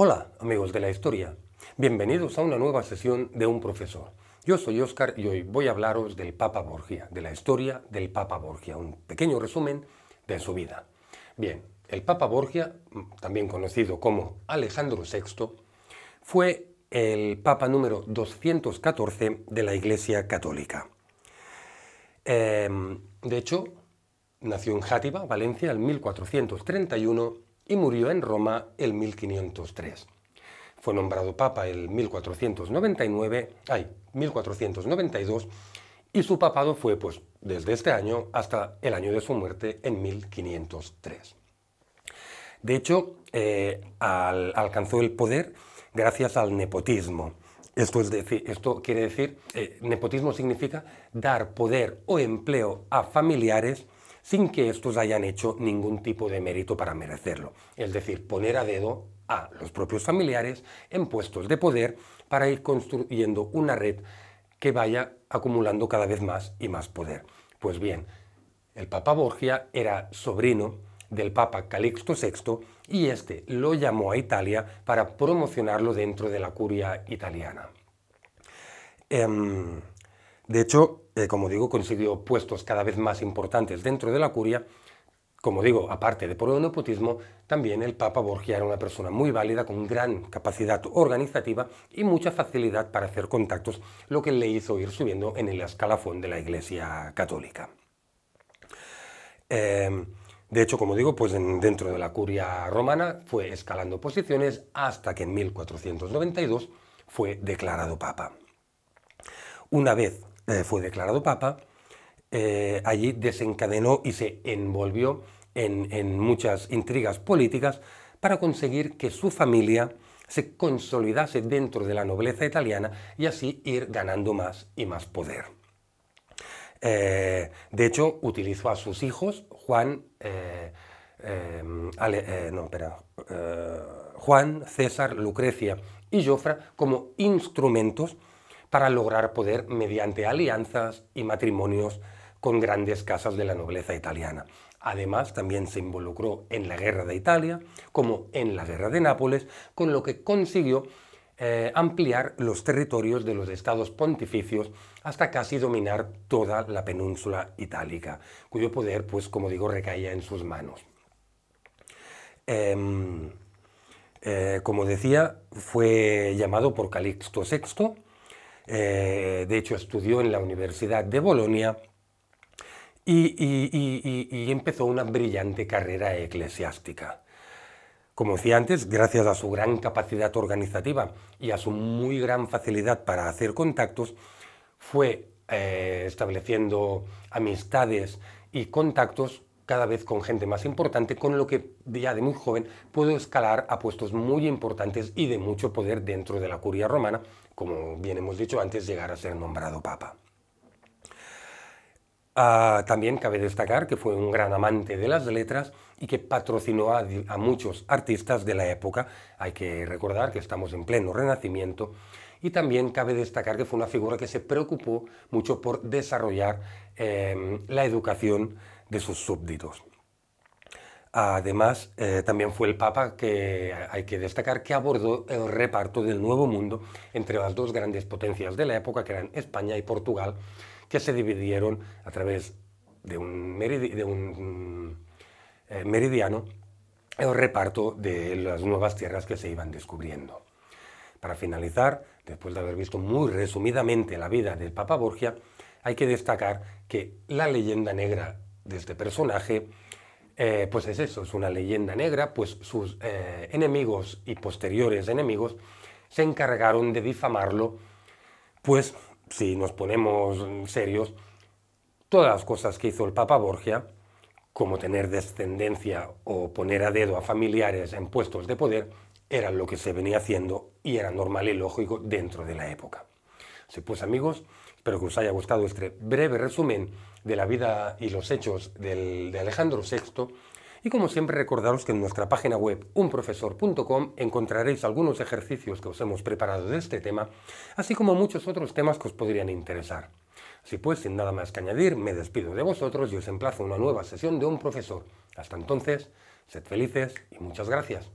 Hola, amigos de la historia. Bienvenidos a una nueva sesión de Un Profesor. Yo soy Óscar y hoy voy a hablaros del Papa Borgia, de la historia del Papa Borgia, un pequeño resumen de su vida. Bien, el Papa Borgia, también conocido como Alejandro VI, fue el Papa número 214 de la Iglesia Católica. Em, de hecho, nació en Játiva, Valencia, en 1431 y murió en Roma el 1503. Fue nombrado papa el 1499, 1492 y su papado fue pues desde este año hasta el año de su muerte en 1503. De hecho, eh, alcanzó el poder gracias al nepotismo. Esto, es esto quiere decir, eh, nepotismo significa dar poder o empleo a familiares sin que estos hayan hecho ningún tipo de mérito para merecerlo. Es decir, poner a dedo a los propios familiares en puestos de poder para ir construyendo una red que vaya acumulando cada vez más y más poder. Pues bien, el Papa Borgia era sobrino del Papa Calixto VI y este lo llamó a Italia para promocionarlo dentro de la curia italiana. Em, de hecho, eh, como digo, consiguió puestos cada vez más importantes dentro de la curia. Como digo, aparte de por el nepotismo, también el Papa Borgia era una persona muy válida, con gran capacidad organizativa y mucha facilidad para hacer contactos, lo que le hizo ir subiendo en el escalafón de la Iglesia Católica. Em, de hecho, como digo, pues dentro de la curia romana fue escalando posiciones hasta que en 1492 fue declarado papa. Una vez eh, fue declarado papa, eh, allí desencadenó y se envolvió en, muchas intrigas políticas para conseguir que su familia se consolidase dentro de la nobleza italiana y así ir ganando más y más poder. Eh, de hecho, utilizó a sus hijos, Juan, em, Juan, César, Lucrecia y Jofra, como instrumentos para lograr poder mediante alianzas y matrimonios con grandes casas de la nobleza italiana. Además, también se involucró en la guerra de Italia, como en la guerra de Nápoles, con lo que consiguió eh, ampliar los territorios de los estados pontificios hasta casi dominar toda la península itálica, cuyo poder, pues como digo, recaía en sus manos. Em, eh, como decía, fue llamado por Calixto VI eh, de hecho estudió en la Universidad de Bolonia y, empezó una brillante carrera eclesiástica. Como decía antes, gracias a su gran capacidad organizativa y a su muy gran facilidad para hacer contactos, fue eh, estableciendo amistades y contactos cada vez con gente más importante, con lo que ya de muy joven pudo escalar a puestos muy importantes y de mucho poder dentro de la curia romana, como bien hemos dicho antes, llegar a ser nombrado papa. Ah, también cabe destacar que fue un gran amante de las letras y que patrocinó a, muchos artistas de la época. Hay que recordar que estamos en pleno renacimiento. Y también cabe destacar que fue una figura que se preocupó mucho por desarrollar em, la educación de sus súbditos. Además, eh, también fue el Papa que hay que destacar que abordó el reparto del Nuevo Mundo entre las dos grandes potencias de la época, que eran España y Portugal, que se dividieron a través de un, eh, meridiano el reparto de las nuevas tierras que se iban descubriendo. Para finalizar, después de haber visto muy resumidamente la vida del Papa Borgia, hay que destacar que la leyenda negra de este personaje, eh, pues es eso, es una leyenda negra, pues sus eh, enemigos y posteriores enemigos se encargaron de difamarlo, pues si nos ponemos serios, todas las cosas que hizo el Papa Borgia, como tener descendencia o poner a dedo a familiares en puestos de poder, era lo que se venía haciendo y era normal y lógico dentro de la época. Sí, pues amigos, espero que os haya gustado este breve resumen de la vida y los hechos de Alejandro VI. Y como siempre recordaros que en nuestra página web unprofesor.com encontraréis algunos ejercicios que os hemos preparado de este tema, así como muchos otros temas que os podrían interesar. Así pues, sin nada más que añadir, me despido de vosotros y os emplazo a una nueva sesión de Un Profesor. Hasta entonces, sed felices y muchas gracias.